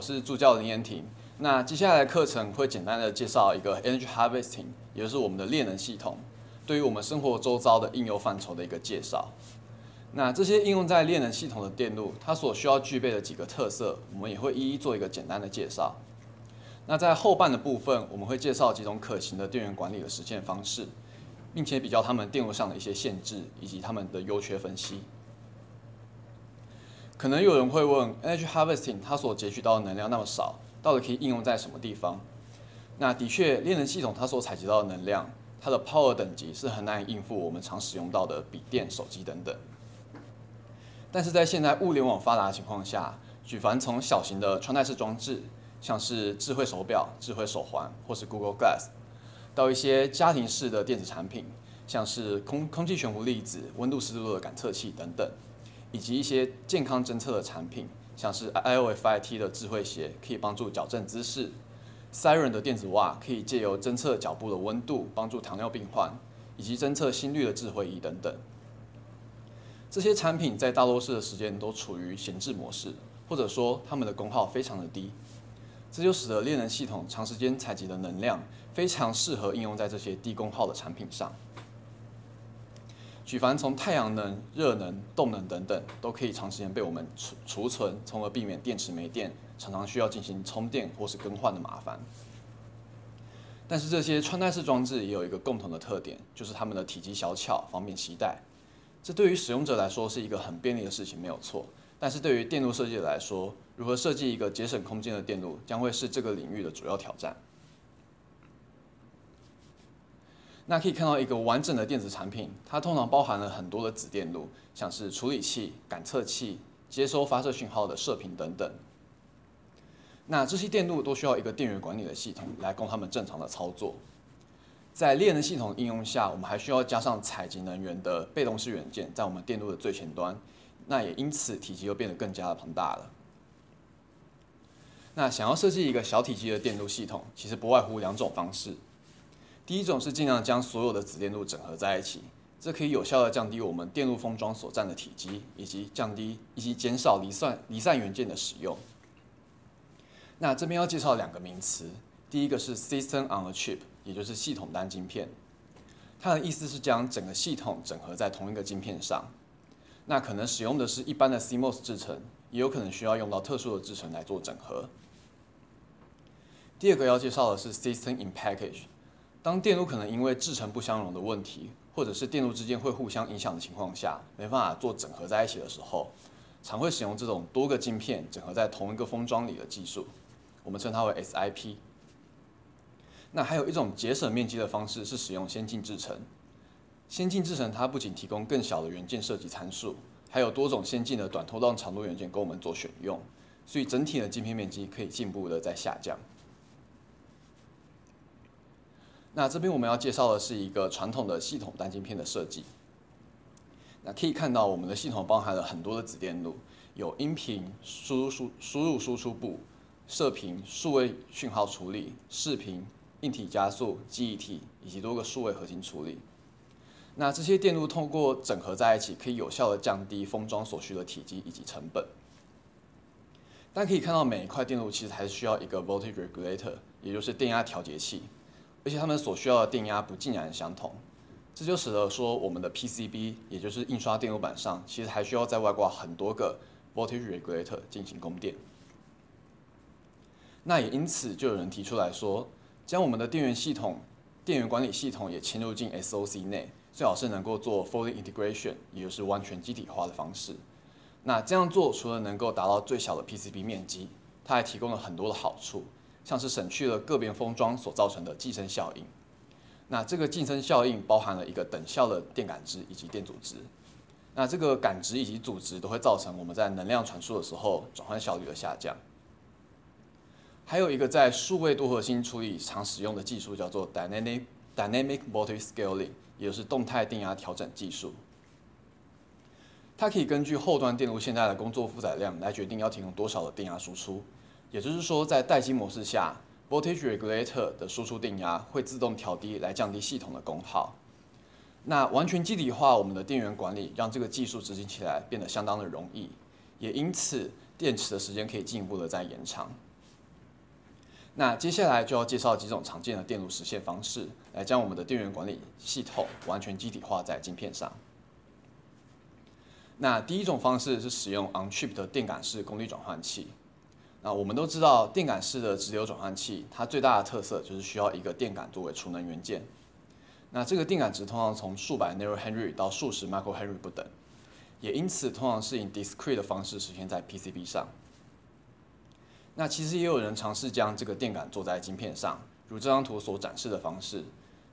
我是助教林彦婷。那接下来的课程会简单的介绍一个 energy harvesting，也就是我们的猎能系统，对于我们生活周遭的应用范畴的一个介绍。那这些应用在猎能系统的电路，它所需要具备的几个特色，我们也会一一做一个简单的介绍。那在后半的部分，我们会介绍几种可行的电源管理的实现方式，并且比较它们电路上的一些限制，以及它们的优缺分析。可能有人会问，NH Harvesting 它所截取到的能量那么少，到底可以应用在什么地方？那的确，猎人系统它所采集到的能量，它的 power 等级是很难应付我们常使用到的笔电、手机等等。但是在现在物联网发达的情况下，举凡从小型的穿戴式装置，像是智慧手表、智慧手环，或是 Google Glass，到一些家庭式的电子产品，像是空空气悬浮粒子、温度湿度的感测器等等。以及一些健康侦测的产品，像是 i o f i t 的智慧鞋，可以帮助矫正姿势；Siren 的电子袜可以借由侦测脚步的温度，帮助糖尿病患，以及侦测心率的智慧仪等等。这些产品在大多数的时间都处于闲置模式，或者说它们的功耗非常的低，这就使得猎人系统长时间采集的能量非常适合应用在这些低功耗的产品上。举凡从太阳能、热能、动能等等，都可以长时间被我们储储存，从而避免电池没电，常常需要进行充电或是更换的麻烦。但是这些穿戴式装置也有一个共同的特点，就是它们的体积小巧，方便携带。这对于使用者来说是一个很便利的事情，没有错。但是对于电路设计来说，如何设计一个节省空间的电路，将会是这个领域的主要挑战。那可以看到一个完整的电子产品，它通常包含了很多的子电路，像是处理器、感测器、接收发射讯号的射频等等。那这些电路都需要一个电源管理的系统来供他们正常的操作。在链能系统应用下，我们还需要加上采集能源的被动式元件，在我们电路的最前端。那也因此体积又变得更加的庞大了。那想要设计一个小体积的电路系统，其实不外乎两种方式。第一种是尽量将所有的子电路整合在一起，这可以有效的降低我们电路封装所占的体积，以及降低以及减少离散离散元件的使用。那这边要介绍两个名词，第一个是 System on a Chip，也就是系统单晶片，它的意思是将整个系统整合在同一个晶片上。那可能使用的是一般的 CMOS 制程，也有可能需要用到特殊的制程来做整合。第二个要介绍的是 System in Package。当电路可能因为制程不相容的问题，或者是电路之间会互相影响的情况下，没办法做整合在一起的时候，常会使用这种多个晶片整合在同一个封装里的技术，我们称它为 SIP。那还有一种节省面积的方式是使用先进制程。先进制程它不仅提供更小的元件设计参数，还有多种先进的短通道长度元件供我们做选用，所以整体的晶片面积可以进一步的在下降。那这边我们要介绍的是一个传统的系统单晶片的设计。那可以看到，我们的系统包含了很多的子电路，有音频输入输输入输出部、射频数位讯号处理、视频硬体加速、记忆体以及多个数位核心处理。那这些电路通过整合在一起，可以有效的降低封装所需的体积以及成本。大家可以看到，每一块电路其实还是需要一个 voltage regulator，也就是电压调节器。而且它们所需要的电压不尽然相同，这就使得说我们的 PCB，也就是印刷电路板上，其实还需要在外挂很多个 voltage regulator 进行供电。那也因此就有人提出来说，将我们的电源系统、电源管理系统也嵌入进 SOC 内，最好是能够做 fully integration，也就是完全机体化的方式。那这样做除了能够达到最小的 PCB 面积，它还提供了很多的好处。像是省去了个别封装所造成的寄生效应，那这个寄生效应包含了一个等效的电感值以及电阻值，那这个感值以及阻值都会造成我们在能量传输的时候转换效率的下降。还有一个在数位多核心处理常使用的技术叫做 dynamic dynamic voltage scaling，也就是动态电压调整技术，它可以根据后端电路现在的工作负载量来决定要提供多少的电压输出。也就是说，在待机模式下，voltage regulator 的输出电压会自动调低来降低系统的功耗。那完全机理化我们的电源管理，让这个技术执行起来变得相当的容易，也因此电池的时间可以进一步的再延长。那接下来就要介绍几种常见的电路实现方式，来将我们的电源管理系统完全机底化在晶片上。那第一种方式是使用 on-chip 的电感式功率转换器。那我们都知道，电感式的直流转换器，它最大的特色就是需要一个电感作为储能元件。那这个电感值通常从数百 n a 利到数十 microHenry 不等，也因此通常是以 discrete 的方式实现在 PCB 上。那其实也有人尝试将这个电感做在晶片上，如这张图所展示的方式。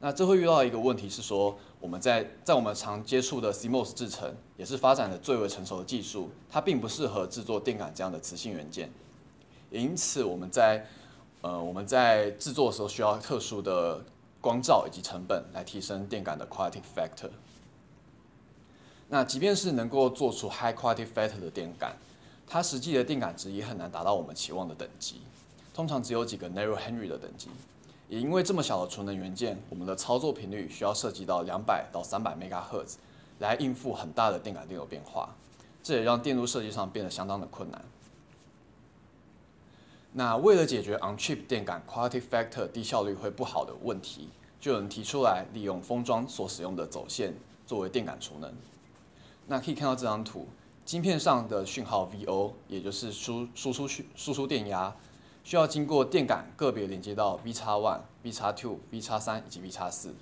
那这会遇到一个问题，是说我们在在我们常接触的 CMOS 制程，也是发展的最为成熟的技术，它并不适合制作电感这样的磁性元件。因此，我们在呃我们在制作的时候需要特殊的光照以及成本来提升电感的 quality factor。那即便是能够做出 high quality factor 的电感，它实际的电感值也很难达到我们期望的等级，通常只有几个 narrow henry 的等级。也因为这么小的储能元件，我们的操作频率需要涉及到两百到三百 megahertz 来应付很大的电感电流变化，这也让电路设计上变得相当的困难。那为了解决 on chip 电感 quality factor 低效率会不好的问题，就有人提出来利用封装所使用的走线作为电感储能。那可以看到这张图，晶片上的讯号 V O，也就是输输出讯输出电压，需要经过电感个别连接到 V 叉 one、V 叉 two、V 叉三以及 V 叉四。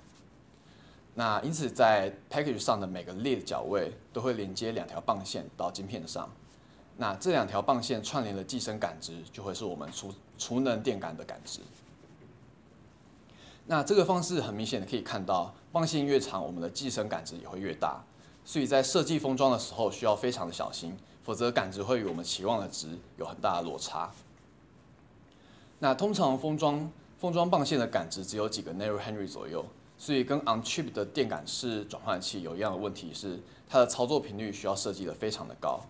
那因此在 package 上的每个 lead 角位都会连接两条棒线到晶片上。那这两条棒线串联的寄生感知，就会是我们储储能电感的感知。那这个方式很明显的可以看到，棒线越长，我们的寄生感知也会越大。所以在设计封装的时候，需要非常的小心，否则感值会与我们期望的值有很大的落差。那通常封装封装棒线的感值只有几个 nero henry 左右，所以跟 o n c h i p 的电感式转换器有一样的问题是，它的操作频率需要设计的非常的高。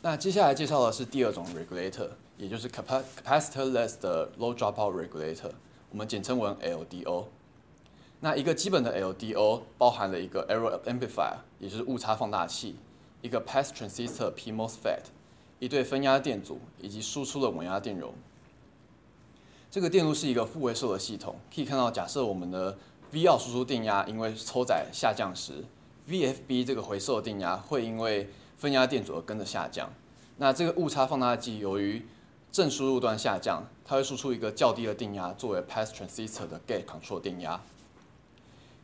那接下来介绍的是第二种 regulator，也就是 capacitor less 的 low dropout regulator，我们简称为 LDO。那一个基本的 LDO 包含了一个 error amplifier，也就是误差放大器，一个 pass transistor p MOSFET，一对分压电阻，以及输出的稳压电容。这个电路是一个复位受的系统，可以看到，假设我们的 V2 输出电压因为抽载下降时，VFB 这个回收的电压会因为分压电阻跟着下降。那这个误差放大器由于正输入端下降，它会输出一个较低的电压作为 pass transistor 的 gate control 电压。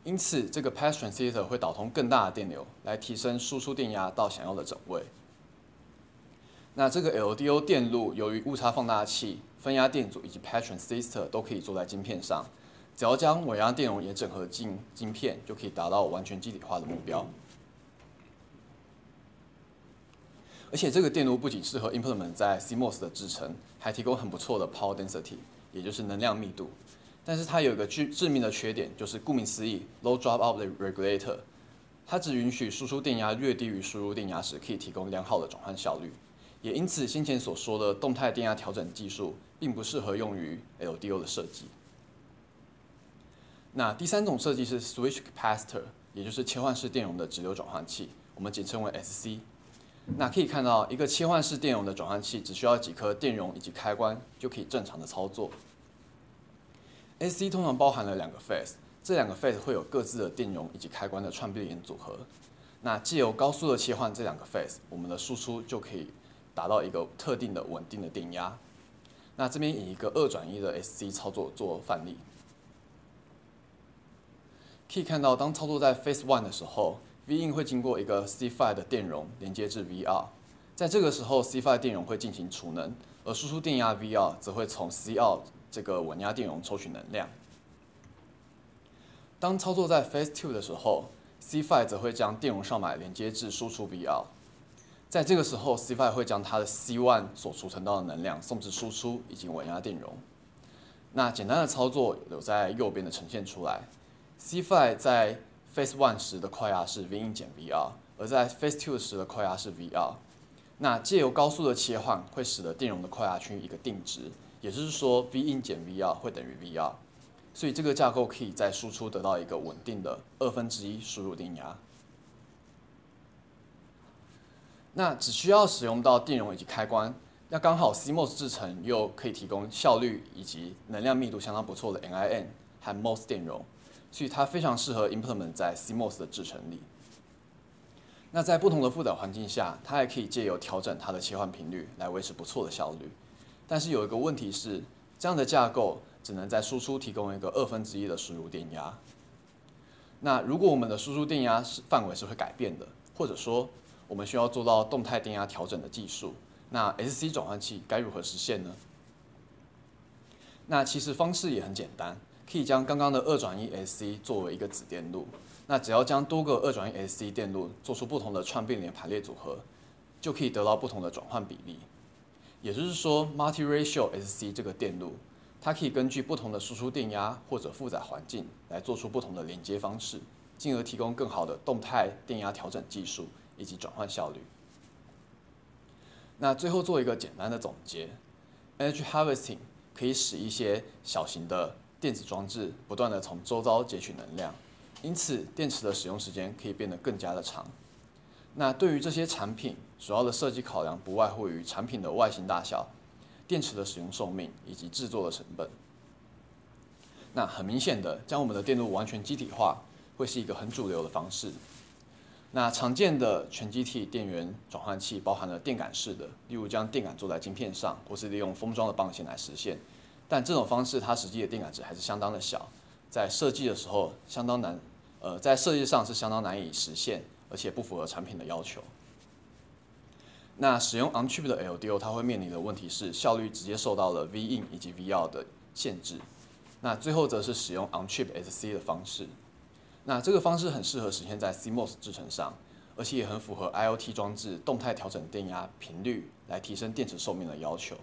因此，这个 pass transistor 会导通更大的电流，来提升输出电压到想要的整位。那这个 LDO 电路由于误差放大器、分压电阻以及 pass transistor 都可以做在晶片上，只要将稳压电容也整合进晶片，就可以达到完全机体化的目标。而且这个电路不仅适合 implement 在 CMOS 的制程，还提供很不错的 power density，也就是能量密度。但是它有一个致致命的缺点，就是顾名思义，low drop out regulator，它只允许输出电压略低于输入电压时，可以提供良好的转换效率。也因此，先前所说的动态电压调整技术，并不适合用于 LDO 的设计。那第三种设计是 switch capacitor，也就是切换式电容的直流转换器，我们简称为 SC。那可以看到，一个切换式电容的转换器只需要几颗电容以及开关就可以正常的操作。AC 通常包含了两个 phase，这两个 phase 会有各自的电容以及开关的串并联组合。那借由高速的切换这两个 phase，我们的输出就可以达到一个特定的稳定的电压。那这边以一个二转一的 SC 操作做范例，可以看到当操作在 phase one 的时候。V in 会经过一个 C f i 的电容连接至 V r，在这个时候 C f i 电容会进行储能，而输出电压 V r 则会从 C o 这个稳压电容抽取能量。当操作在 Phase two 的时候，C f i 则会将电容上板连接至输出 V r，在这个时候 C f i 会将它的 C one 所储存到的能量送至输出以及稳压电容。那简单的操作有在右边的呈现出来，C f i 在。Phase One 时的快压是 V_in 减 V_r，而在 Phase Two 时的快压是 V_r。那借由高速的切换，会使得电容的快压趋于一个定值，也就是说 V_in 减 V_r 会等于 V_r，所以这个架构可以在输出得到一个稳定的二分之一输入电压。那只需要使用到电容以及开关，那刚好 CMOS 制程又可以提供效率以及能量密度相当不错的 NIN 和 MOS 电容。所以它非常适合 implement 在 CMOS 的制程里。那在不同的负载环境下，它还可以借由调整它的切换频率来维持不错的效率。但是有一个问题是，这样的架构只能在输出提供一个二分之一的输入电压。那如果我们的输出电压是范围是会改变的，或者说我们需要做到动态电压调整的技术，那 SC 转换器该如何实现呢？那其实方式也很简单。可以将刚刚的二转一 SC 作为一个子电路，那只要将多个二转一 SC 电路做出不同的串并联排列组合，就可以得到不同的转换比例。也就是说，Multi-Ratio SC 这个电路，它可以根据不同的输出电压或者负载环境来做出不同的连接方式，进而提供更好的动态电压调整技术以及转换效率。那最后做一个简单的总结 e r g y Harvesting 可以使一些小型的电子装置不断的从周遭截取能量，因此电池的使用时间可以变得更加的长。那对于这些产品，主要的设计考量不外乎于产品的外形大小、电池的使用寿命以及制作的成本。那很明显的，将我们的电路完全机体化会是一个很主流的方式。那常见的全机体电源转换器包含了电感式的，例如将电感做在晶片上，或是利用封装的棒线来实现。但这种方式，它实际的电感值还是相当的小，在设计的时候相当难，呃，在设计上是相当难以实现，而且不符合产品的要求。那使用 on-chip 的 LDO，它会面临的问题是效率直接受到了 V_in 以及 v o 的限制。那最后则是使用 on-chip SC 的方式。那这个方式很适合实现在 CMOS 制程上，而且也很符合 IOT 装置动态调整电压频率来提升电池寿命的要求。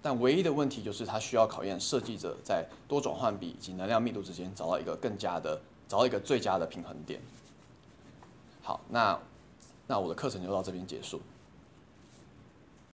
但唯一的问题就是，它需要考验设计者在多转换比以及能量密度之间找到一个更加的，找到一个最佳的平衡点。好，那那我的课程就到这边结束。